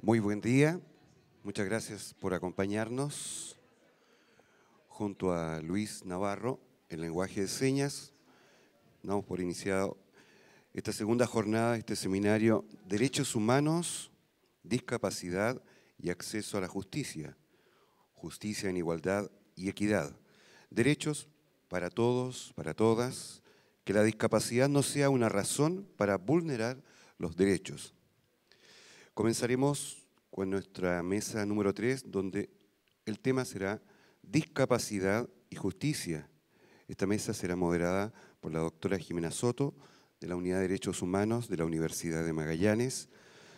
Muy buen día. Muchas gracias por acompañarnos junto a Luis Navarro en lenguaje de señas. Damos por iniciado esta segunda jornada de este seminario Derechos Humanos, Discapacidad y Acceso a la Justicia. Justicia en Igualdad y Equidad. Derechos para todos, para todas. Que la discapacidad no sea una razón para vulnerar los derechos Comenzaremos con nuestra mesa número 3, donde el tema será discapacidad y justicia. Esta mesa será moderada por la doctora Jimena Soto, de la Unidad de Derechos Humanos de la Universidad de Magallanes,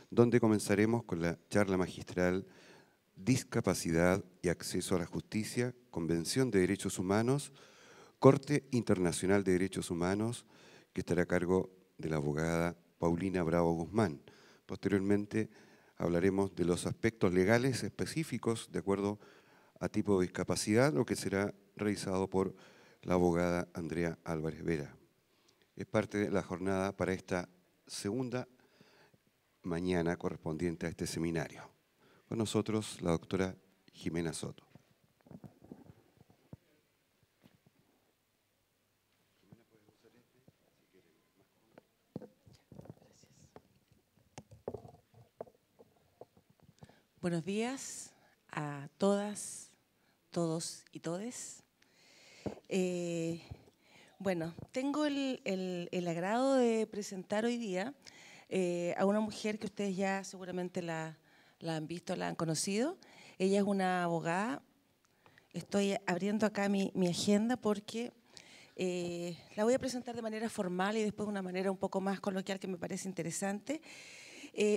donde comenzaremos con la charla magistral Discapacidad y Acceso a la Justicia, Convención de Derechos Humanos, Corte Internacional de Derechos Humanos, que estará a cargo de la abogada Paulina Bravo Guzmán. Posteriormente hablaremos de los aspectos legales específicos de acuerdo a tipo de discapacidad, lo que será realizado por la abogada Andrea Álvarez Vera. Es parte de la jornada para esta segunda mañana correspondiente a este seminario. Con nosotros la doctora Jimena Soto. Buenos días a todas, todos y todes. Eh, bueno, tengo el, agrado de presentar hoy día eh, a una mujer que ustedes ya seguramente la, han visto, la han conocido. Ella es una abogada. Estoy abriendo acá mi, agenda porque eh, la voy a presentar de manera formal y después de una manera un poco más coloquial que me parece interesante.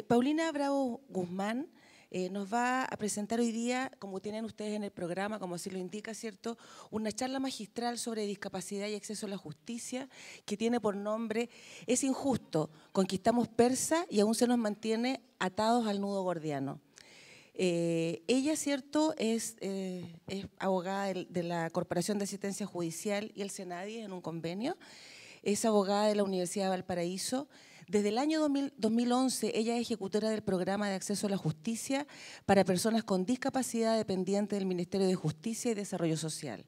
Paulina Bravo Guzmán eh, nos va a presentar hoy día, como tienen ustedes en el programa, como así lo indica, ¿cierto?, una charla magistral sobre discapacidad y acceso a la justicia que tiene por nombre Es injusto, conquistamos Persa y aún se nos mantiene atados al nudo gordiano. Eh, ella, cierto, es, eh, abogada de, la Corporación de Asistencia Judicial y el Senadi en un convenio. Es abogada de la Universidad de Valparaíso. Desde el año 2011, ella es ejecutora del programa de acceso a la justicia para personas con discapacidad dependiente del Ministerio de Justicia y Desarrollo Social.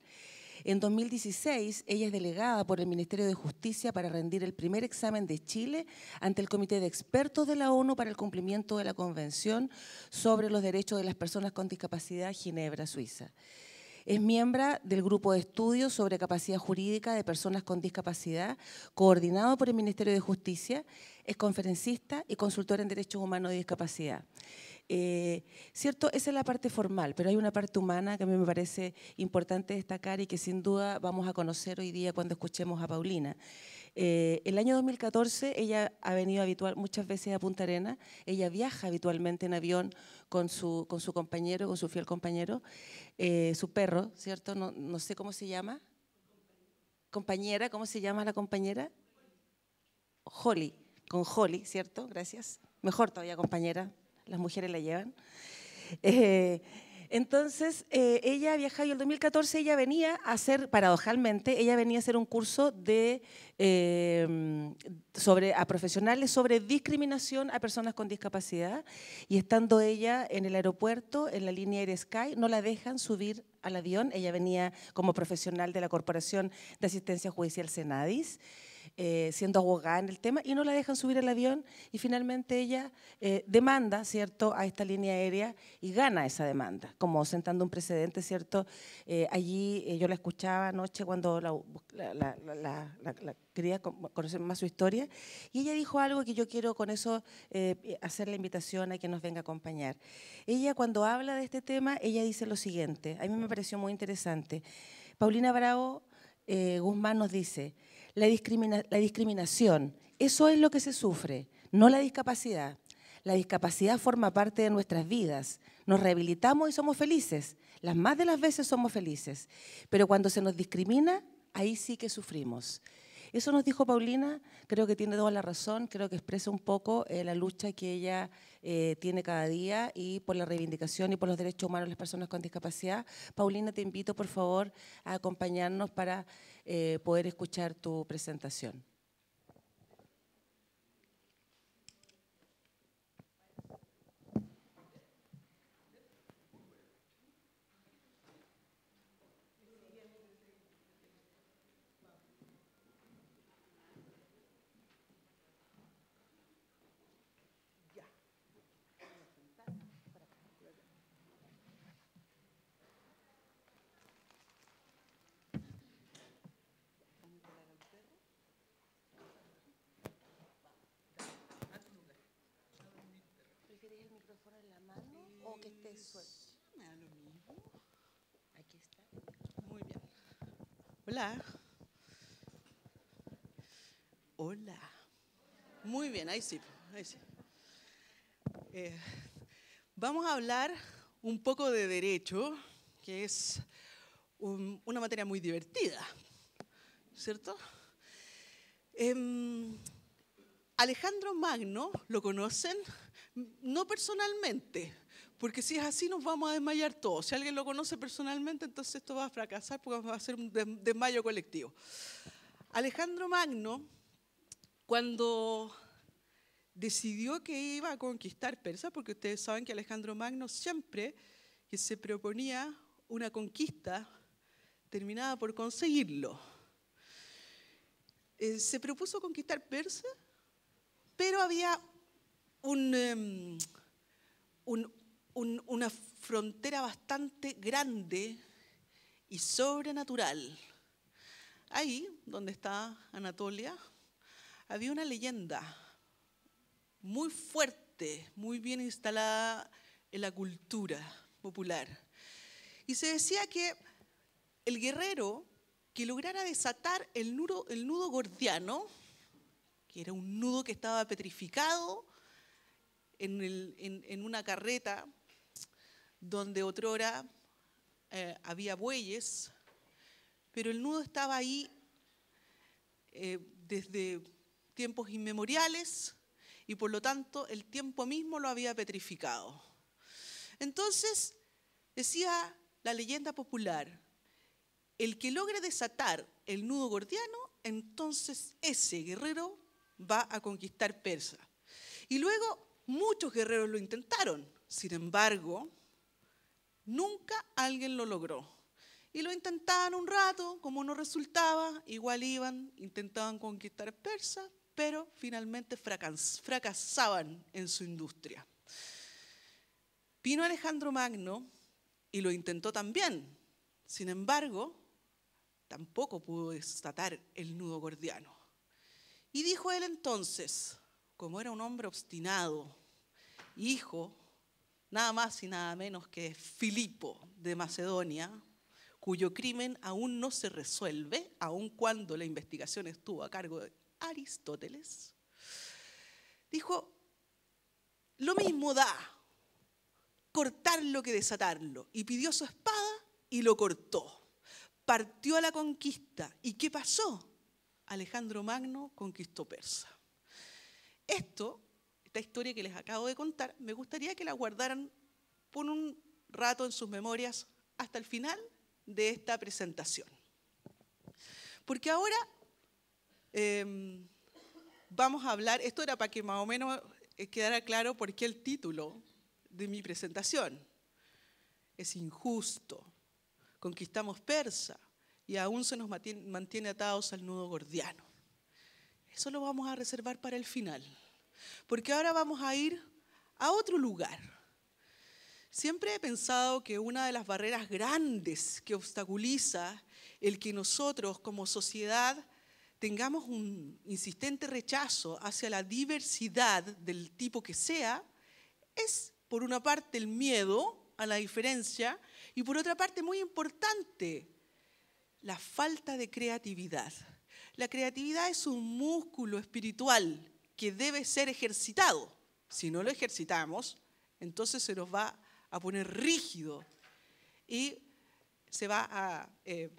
En 2016, ella es delegada por el Ministerio de Justicia para rendir el primer examen de Chile ante el Comité de Expertos de la ONU para el cumplimiento de la Convención sobre los Derechos de las Personas con Discapacidad Ginebra, Suiza. Es miembro del Grupo de Estudios sobre Capacidad Jurídica de Personas con Discapacidad, coordinado por el Ministerio de Justicia, es conferencista y consultora en derechos humanos y discapacidad. Eh, cierto, esa es la parte formal, pero hay una parte humana que a mí me parece importante destacar y que sin duda vamos a conocer hoy día cuando escuchemos a Paulina. Eh, el año 2014 ella ha venido habitual muchas veces a Punta Arena, ella viaja habitualmente en avión con su, con su compañero, con su fiel compañero, eh, su perro, ¿cierto? No, no, sé cómo se llama. Compañera, ¿cómo se llama la compañera? Holly con Holly, ¿cierto? Gracias. Mejor todavía, compañera, las mujeres la llevan. Eh, entonces, eh, ella viajado y el 2014 ella venía a hacer, paradojalmente, ella venía a hacer un curso de, eh, sobre, a profesionales sobre discriminación a personas con discapacidad y estando ella en el aeropuerto, en la línea Air Sky, no la dejan subir al avión. Ella venía como profesional de la Corporación de Asistencia Judicial Senadis eh, siendo abogada en el tema y no la dejan subir al avión y finalmente ella eh, demanda, ¿cierto?, a esta línea aérea y gana esa demanda, como sentando un precedente, ¿cierto? Eh, allí yo la escuchaba anoche cuando la, la, quería conocer más su historia y ella dijo algo que yo quiero con eso hacer la invitación a que nos venga a acompañar. Ella cuando habla de este tema, ella dice lo siguiente, a mí me pareció muy interesante. Paulina Bravo Guzmán nos dice, la, discriminación, eso es lo que se sufre, no la discapacidad. La discapacidad forma parte de nuestras vidas. Nos rehabilitamos y somos felices. Las más de las veces somos felices. Pero cuando se nos discrimina, ahí sí que sufrimos. Eso nos dijo Paulina, creo que tiene toda la razón, creo que expresa un poco eh, la lucha que ella eh, tiene cada día y por la reivindicación y por los derechos humanos de las personas con discapacidad. Paulina, te invito por favor a acompañarnos para eh, poder escuchar tu presentación. Muy bien. Hola. Hola. Muy bien, ahí sí. Eh, vamos a hablar un poco de derecho, que es una materia muy divertida, ¿cierto? Em, Alejandro Magno, ¿lo conocen? No personalmente, porque si es así, nos vamos a desmayar todos. Si alguien lo conoce personalmente, entonces esto va a fracasar porque va a ser un desmayo colectivo. Alejandro Magno, cuando decidió que iba a conquistar Persa, porque ustedes saben que Alejandro Magno siempre que se proponía una conquista, terminaba por conseguirlo. Eh, se propuso conquistar Persa, pero había un, em, un una frontera bastante grande y sobrenatural. Ahí, donde está Anatolia, había una leyenda muy fuerte, muy bien instalada en la cultura popular. Y se decía que el guerrero que lograra desatar el nudo, el nudo gordiano, que era un nudo que estaba petrificado en una carreta donde otrora eh, había bueyes, pero el nudo estaba ahí eh, desde tiempos inmemoriales y por lo tanto el tiempo mismo lo había petrificado. Entonces, decía la leyenda popular, el que logre desatar el nudo gordiano, entonces ese guerrero va a conquistar Persa. Y luego muchos guerreros lo intentaron, sin embargo, Nunca alguien lo logró. Y lo intentaban un rato, como no resultaba, igual iban, intentaban conquistar Persia, pero finalmente fracasaban en su industria. Vino Alejandro Magno y lo intentó también. Sin embargo, tampoco pudo desatar el nudo gordiano. Y dijo él entonces, como era un hombre obstinado, hijo nada más y nada menos que Filipo de Macedonia, cuyo crimen aún no se resuelve, aun cuando la investigación estuvo a cargo de Aristóteles, dijo, lo mismo da cortarlo que desatarlo, y pidió su espada y lo cortó. Partió a la conquista. ¿Y qué pasó? Alejandro Magno conquistó Persa. Esto esta historia que les acabo de contar, me gustaría que la guardaran por un rato en sus memorias hasta el final de esta presentación. Porque ahora em, vamos a hablar, esto era para que más o menos eh, quedara claro por qué el título de mi presentación es injusto, conquistamos Persa y aún se nos mantiene atados al nudo gordiano. Eso lo vamos a reservar para el final porque ahora vamos a ir a otro lugar. Siempre he pensado que una de las barreras grandes que obstaculiza el que nosotros como sociedad tengamos un insistente rechazo hacia la diversidad del tipo que sea, es por una parte el miedo a la diferencia y por otra parte muy importante la falta de creatividad. La creatividad es un músculo espiritual que debe ser ejercitado. Si no lo ejercitamos, entonces se nos va a poner rígido y se va eh,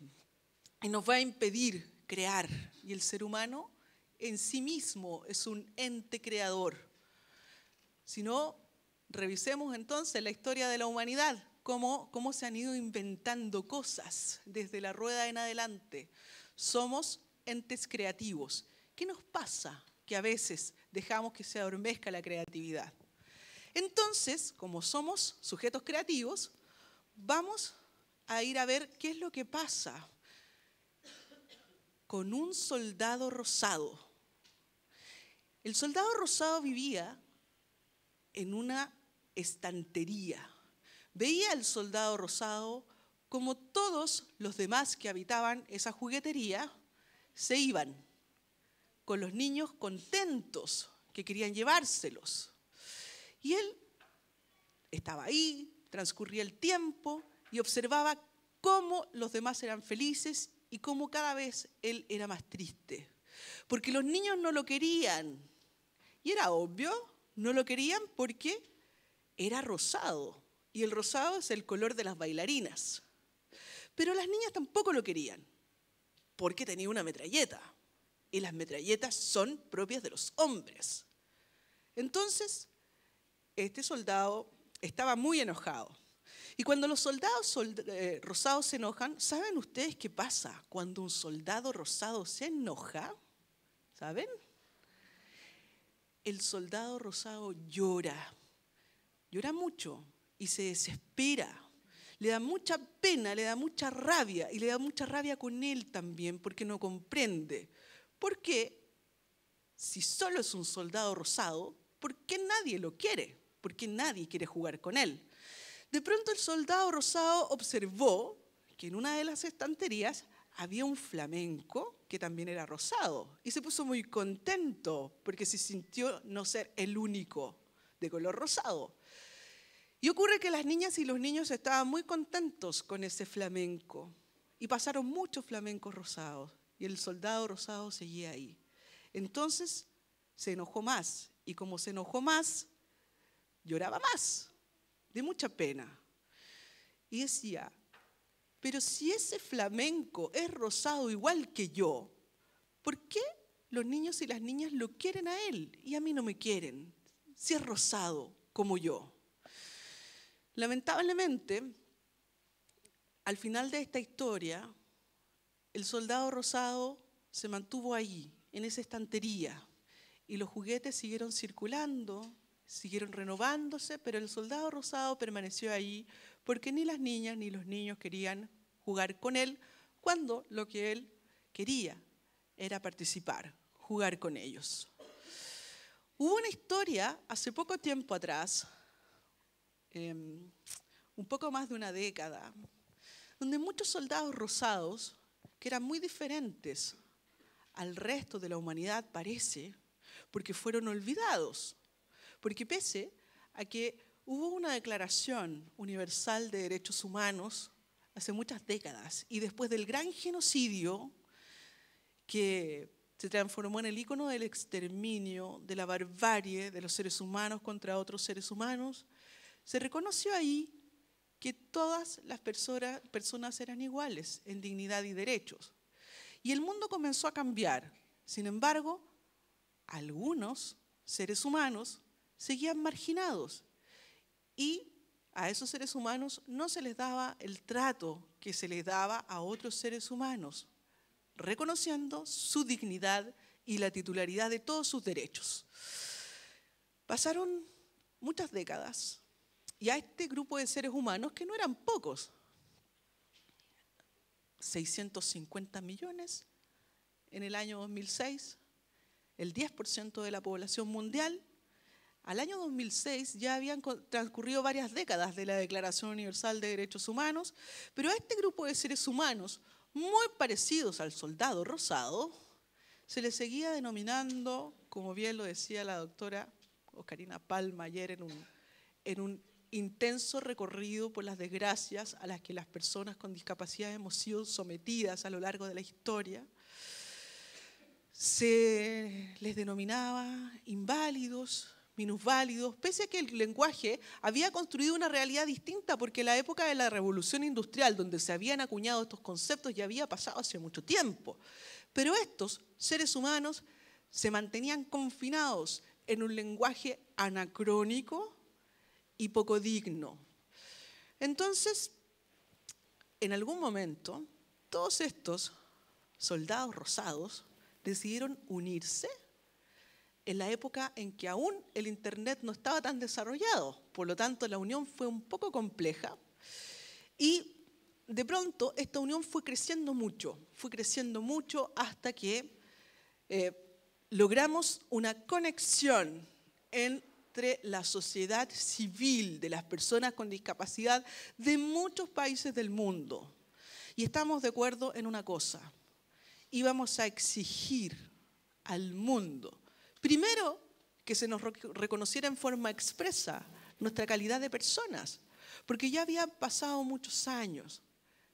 nos va a impedir crear. Y el ser humano en sí mismo es un ente creador. Si no, revisemos entonces la historia de la humanidad, cómo, cómo se han ido inventando cosas desde la rueda en adelante. Somos entes creativos. ¿Qué nos pasa que a veces dejamos que se adormezca la creatividad. Entonces, como somos sujetos creativos, vamos a ir a ver qué es lo que pasa con un soldado rosado. El soldado rosado vivía en una estantería. Veía al soldado rosado como todos los demás que habitaban esa juguetería se iban con los niños contentos que querían llevárselos. Y él estaba ahí, transcurría el tiempo y observaba cómo los demás eran felices y cómo cada vez él era más triste. Porque los niños no lo querían. Y era obvio, no lo querían porque era rosado. Y el rosado es el color de las bailarinas. Pero las niñas tampoco lo querían porque tenía una metralleta y las metralletas son propias de los hombres. Entonces, este soldado estaba muy enojado. Y cuando los soldados eh, rosados se enojan, ¿saben ustedes qué pasa cuando un soldado rosado se enoja? ¿Saben? El soldado rosado llora, llora mucho y se desespera. Le da mucha pena, le da mucha rabia y le da mucha rabia con él también porque no comprende. Porque si solo es un soldado rosado, ¿por qué nadie lo quiere? ¿Por qué nadie quiere jugar con él? De pronto el soldado rosado observó que en una de las estanterías había un flamenco que también era rosado y se puso muy contento porque se sintió no ser el único de color rosado. Y ocurre que las niñas y los niños estaban muy contentos con ese flamenco y pasaron muchos flamencos rosados y el soldado rosado seguía ahí. Entonces se enojó más y como se enojó más, lloraba más, de mucha pena. Y decía, pero si ese flamenco es rosado igual que yo, ¿por qué los niños y las niñas lo quieren a él y a mí no me quieren? Si es rosado como yo. Lamentablemente, al final de esta historia, el soldado rosado se mantuvo ahí, en esa estantería, y los juguetes siguieron circulando, siguieron renovándose, pero el soldado rosado permaneció ahí porque ni las niñas ni los niños querían jugar con él cuando lo que él quería era participar, jugar con ellos. Hubo una historia hace poco tiempo atrás, em, un poco más de una década, donde muchos soldados rosados que eran muy diferentes al resto de la humanidad, parece, porque fueron olvidados. Porque pese a que hubo una declaración universal de derechos humanos hace muchas décadas y después del gran genocidio que se transformó en el icono del exterminio, de la barbarie de los seres humanos contra otros seres humanos, se reconoció ahí que todas las personas eran iguales en dignidad y derechos. Y el mundo comenzó a cambiar. Sin embargo, algunos seres humanos seguían marginados y a esos seres humanos no se les daba el trato que se les daba a otros seres humanos, reconociendo su dignidad y la titularidad de todos sus derechos. Pasaron muchas décadas, y a este grupo de seres humanos, que no eran pocos, 650 millones en el año 2006, el 10% de la población mundial, al año 2006 ya habían transcurrido varias décadas de la Declaración Universal de Derechos Humanos, pero a este grupo de seres humanos, muy parecidos al soldado rosado, se le seguía denominando, como bien lo decía la doctora Oscarina Palma ayer en un, en un intenso recorrido por las desgracias a las que las personas con discapacidad hemos sido sometidas a lo largo de la historia, se les denominaba inválidos, minusválidos, pese a que el lenguaje había construido una realidad distinta, porque la época de la revolución industrial, donde se habían acuñado estos conceptos, ya había pasado hace mucho tiempo. Pero estos seres humanos se mantenían confinados en un lenguaje anacrónico y poco digno. Entonces, en algún momento, todos estos soldados rosados decidieron unirse en la época en que aún el Internet no estaba tan desarrollado. Por lo tanto, la unión fue un poco compleja. Y de pronto, esta unión fue creciendo mucho, fue creciendo mucho hasta que eh, logramos una conexión en la sociedad civil de las personas con discapacidad de muchos países del mundo. Y estamos de acuerdo en una cosa, íbamos a exigir al mundo, primero, que se nos reconociera en forma expresa nuestra calidad de personas, porque ya habían pasado muchos años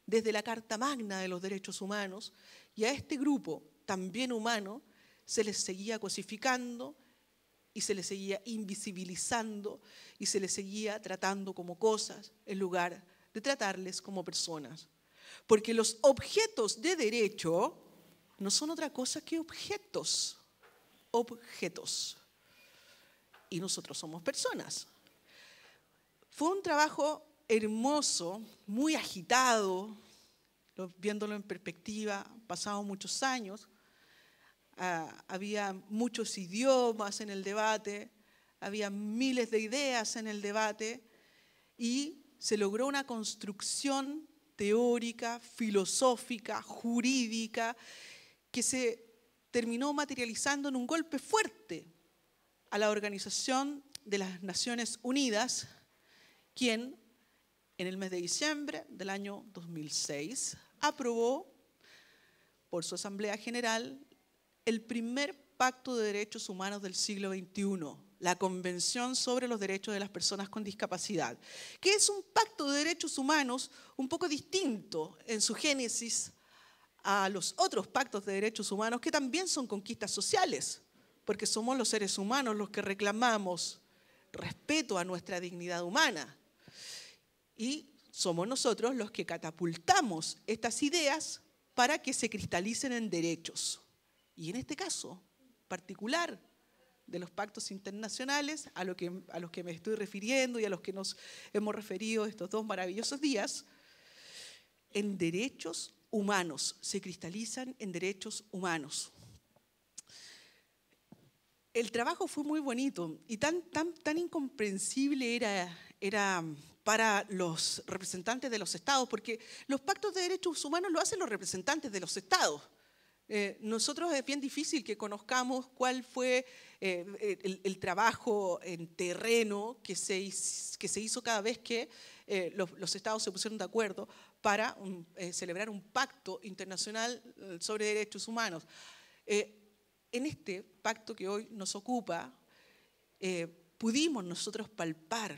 desde la Carta Magna de los Derechos Humanos y a este grupo, también humano, se les seguía cosificando, y se le seguía invisibilizando y se le seguía tratando como cosas en lugar de tratarles como personas. Porque los objetos de derecho no son otra cosa que objetos, objetos. Y nosotros somos personas. Fue un trabajo hermoso, muy agitado, viéndolo en perspectiva, pasados muchos años, Ah, había muchos idiomas en el debate, había miles de ideas en el debate y se logró una construcción teórica, filosófica, jurídica, que se terminó materializando en un golpe fuerte a la Organización de las Naciones Unidas, quien en el mes de diciembre del año 2006 aprobó por su Asamblea General el primer pacto de derechos humanos del siglo XXI, la Convención sobre los Derechos de las Personas con Discapacidad, que es un pacto de derechos humanos un poco distinto en su génesis a los otros pactos de derechos humanos que también son conquistas sociales, porque somos los seres humanos los que reclamamos respeto a nuestra dignidad humana. Y somos nosotros los que catapultamos estas ideas para que se cristalicen en derechos. Y en este caso particular de los pactos internacionales, a, los que me estoy refiriendo y a los que nos hemos referido estos dos maravillosos días, en derechos humanos, se cristalizan en derechos humanos. El trabajo fue muy bonito y tan, tan, incomprensible era, era para los representantes de los estados, porque los pactos de derechos humanos lo hacen los representantes de los estados. Eh, nosotros es bien difícil que conozcamos cuál fue eh, eh, el, trabajo en terreno que se, que se hizo cada vez que los, estados se pusieron de acuerdo para um, celebrar un pacto internacional sobre derechos humanos. en este pacto que hoy nos ocupa, pudimos nosotros palpar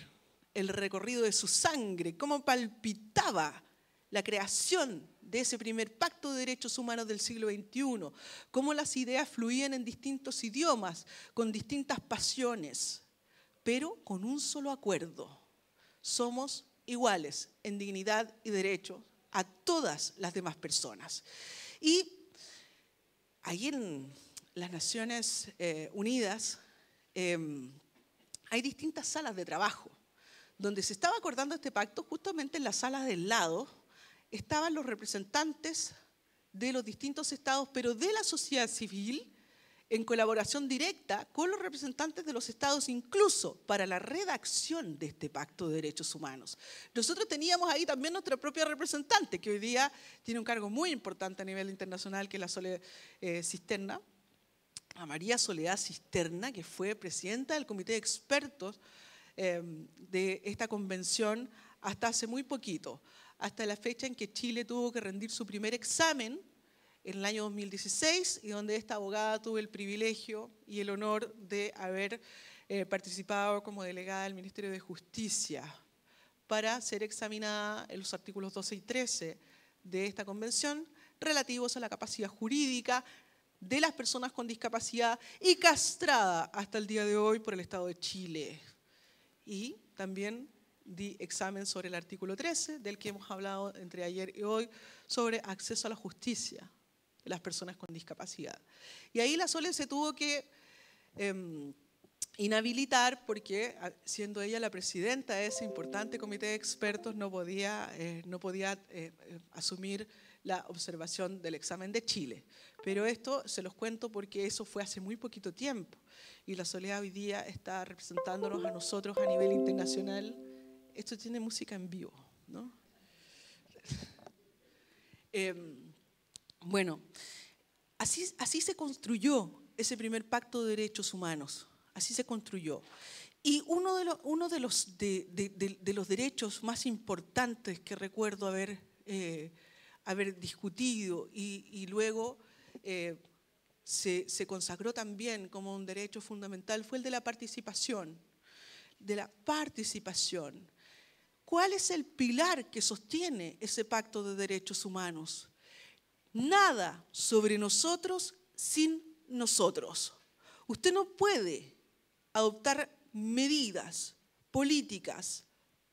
el recorrido de su sangre, cómo palpitaba la creación de ese primer pacto de derechos humanos del siglo XXI, cómo las ideas fluían en distintos idiomas, con distintas pasiones, pero con un solo acuerdo. Somos iguales en dignidad y derechos a todas las demás personas. Y ahí en las Naciones eh, Unidas em, hay distintas salas de trabajo, donde se estaba acordando este pacto justamente en las salas del lado, estaban los representantes de los distintos estados, pero de la sociedad civil, en colaboración directa con los representantes de los estados, incluso para la redacción de este pacto de derechos humanos. Nosotros teníamos ahí también nuestra propia representante, que hoy día tiene un cargo muy importante a nivel internacional, que es la Soledad eh, Cisterna, a María Soledad Cisterna, que fue presidenta del comité de expertos eh, de esta convención hasta hace muy poquito hasta la fecha en que Chile tuvo que rendir su primer examen en el año 2016 y donde esta abogada tuvo el privilegio y el honor de haber eh, participado como delegada del Ministerio de Justicia para ser examinada en los artículos 12 y 13 de esta convención relativos a la capacidad jurídica de las personas con discapacidad y castrada hasta el día de hoy por el Estado de Chile. Y también di examen sobre el artículo 13, del que hemos hablado entre ayer y hoy, sobre acceso a la justicia de las personas con discapacidad. Y ahí la Sole se tuvo que em, inhabilitar porque, siendo ella la presidenta de ese importante comité de expertos, no podía, eh, no podía eh, eh, asumir la observación del examen de Chile. Pero esto se los cuento porque eso fue hace muy poquito tiempo y la Soledad hoy día está representándonos a nosotros a nivel internacional esto tiene música en vivo, ¿no? Em, bueno, así, se construyó ese primer pacto de derechos humanos, así se construyó. Y uno de los, uno de los, derechos más importantes que recuerdo haber, eh, haber discutido y, luego eh, se, se, consagró también como un derecho fundamental fue el de la participación, de la participación. ¿Cuál es el pilar que sostiene ese pacto de derechos humanos? Nada sobre nosotros sin nosotros. Usted no puede adoptar medidas, políticas,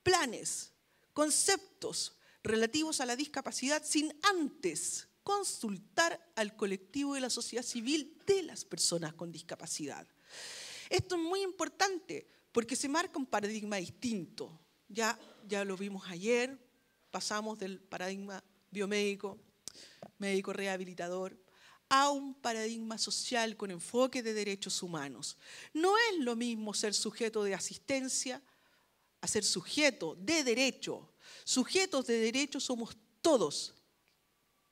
planes, conceptos relativos a la discapacidad sin antes consultar al colectivo de la sociedad civil de las personas con discapacidad. Esto es muy importante porque se marca un paradigma distinto. Ya, ya lo vimos ayer, pasamos del paradigma biomédico, médico rehabilitador, a un paradigma social con enfoque de derechos humanos. No es lo mismo ser sujeto de asistencia a ser sujeto de derecho. Sujetos de derecho somos todos,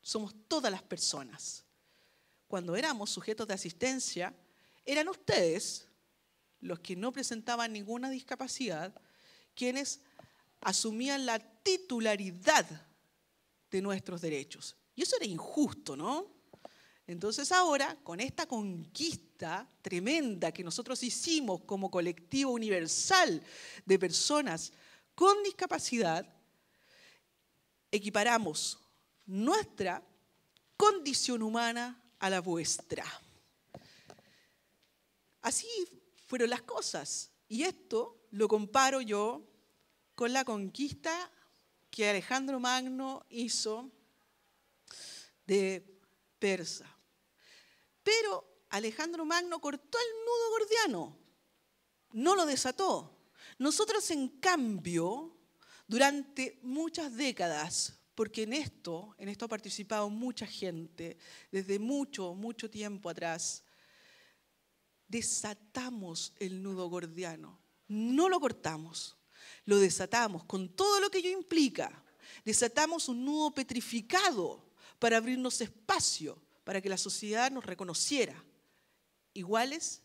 somos todas las personas. Cuando éramos sujetos de asistencia, eran ustedes, los que no presentaban ninguna discapacidad, quienes asumían la titularidad de nuestros derechos. Y eso era injusto, ¿no? Entonces ahora, con esta conquista tremenda que nosotros hicimos como colectivo universal de personas con discapacidad, equiparamos nuestra condición humana a la vuestra. Así fueron las cosas. Y esto lo comparo yo con la conquista que Alejandro Magno hizo de Persa. Pero Alejandro Magno cortó el nudo gordiano, no lo desató. Nosotros, en cambio, durante muchas décadas, porque en esto, en esto ha participado mucha gente desde mucho, mucho tiempo atrás, desatamos el nudo gordiano, no lo cortamos lo desatamos con todo lo que ello implica. Desatamos un nudo petrificado para abrirnos espacio, para que la sociedad nos reconociera iguales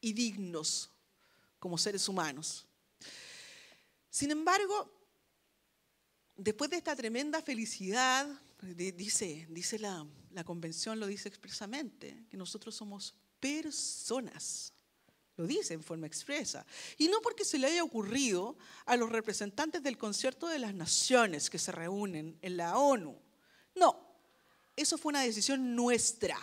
y dignos como seres humanos. Sin embargo, después de esta tremenda felicidad, dice, dice la convención, lo dice expresamente, que nosotros somos personas. Lo dice en forma expresa. Y no porque se le haya ocurrido a los representantes del concierto de las naciones que se reúnen en la ONU. No, eso fue una decisión nuestra,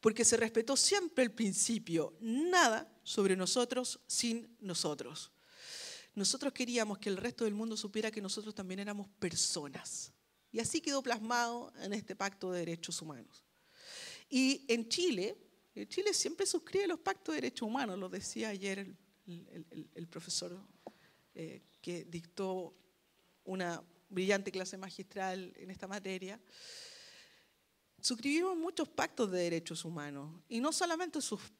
porque se respetó siempre el principio, nada sobre nosotros sin nosotros. Nosotros queríamos que el resto del mundo supiera que nosotros también éramos personas. Y así quedó plasmado en este pacto de derechos humanos. Y en Chile, eh, Chile siempre suscribe los pactos de derechos humanos, lo decía ayer el, profesor eh, que dictó una brillante clase magistral en esta materia. Suscribimos muchos pactos de derechos humanos y no solamente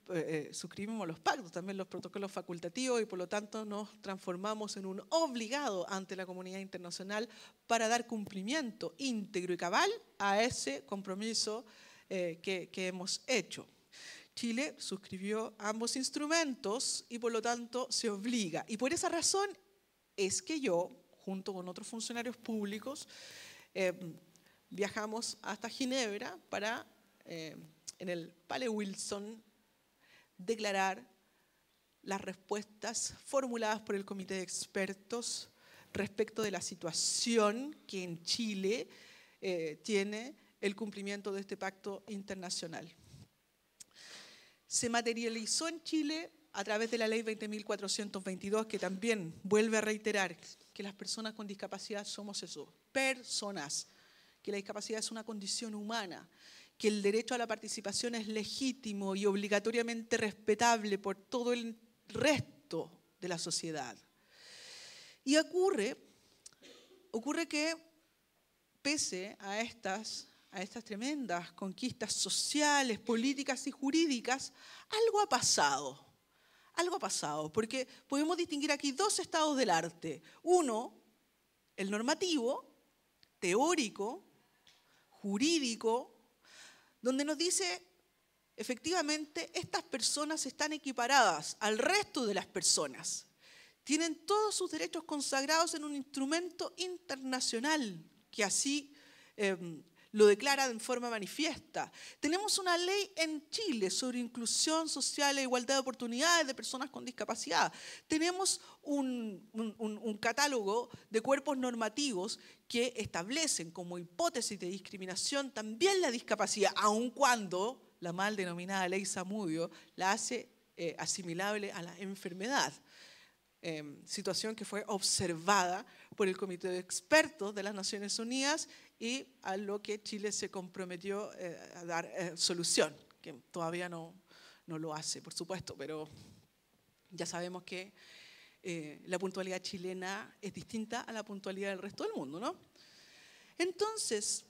eh, suscribimos los pactos, también los protocolos facultativos y por lo tanto nos transformamos en un obligado ante la comunidad internacional para dar cumplimiento íntegro y cabal a ese compromiso que hemos hecho. Chile suscribió ambos instrumentos y por lo tanto se obliga. Y por esa razón es que yo, junto con otros funcionarios públicos, em, viajamos hasta Ginebra para, em, en el Pale Wilson, declarar las respuestas formuladas por el comité de expertos respecto de la situación que en Chile eh, tiene el cumplimiento de este pacto internacional se materializó en Chile a través de la ley 20.422, que también vuelve a reiterar que las personas con discapacidad somos eso, personas, que la discapacidad es una condición humana, que el derecho a la participación es legítimo y obligatoriamente respetable por todo el resto de la sociedad. Y ocurre, ocurre que pese a estas a estas tremendas conquistas sociales, políticas y jurídicas, algo ha pasado. Algo ha pasado, porque podemos distinguir aquí dos estados del arte. Uno, el normativo, teórico, jurídico, donde nos dice, efectivamente, estas personas están equiparadas al resto de las personas. Tienen todos sus derechos consagrados en un instrumento internacional que así... Em, lo declara en forma manifiesta. Tenemos una ley en Chile sobre inclusión social e igualdad de oportunidades de personas con discapacidad. Tenemos un, catálogo de cuerpos normativos que establecen como hipótesis de discriminación también la discapacidad, aun cuando la mal denominada ley Samudio la hace eh, asimilable a la enfermedad. Em, situación que fue observada por el Comité de Expertos de las Naciones Unidas y a lo que Chile se comprometió eh, a dar eh, solución, que todavía no, no lo hace, por supuesto, pero ya sabemos que eh, la puntualidad chilena es distinta a la puntualidad del resto del mundo, ¿no? Entonces,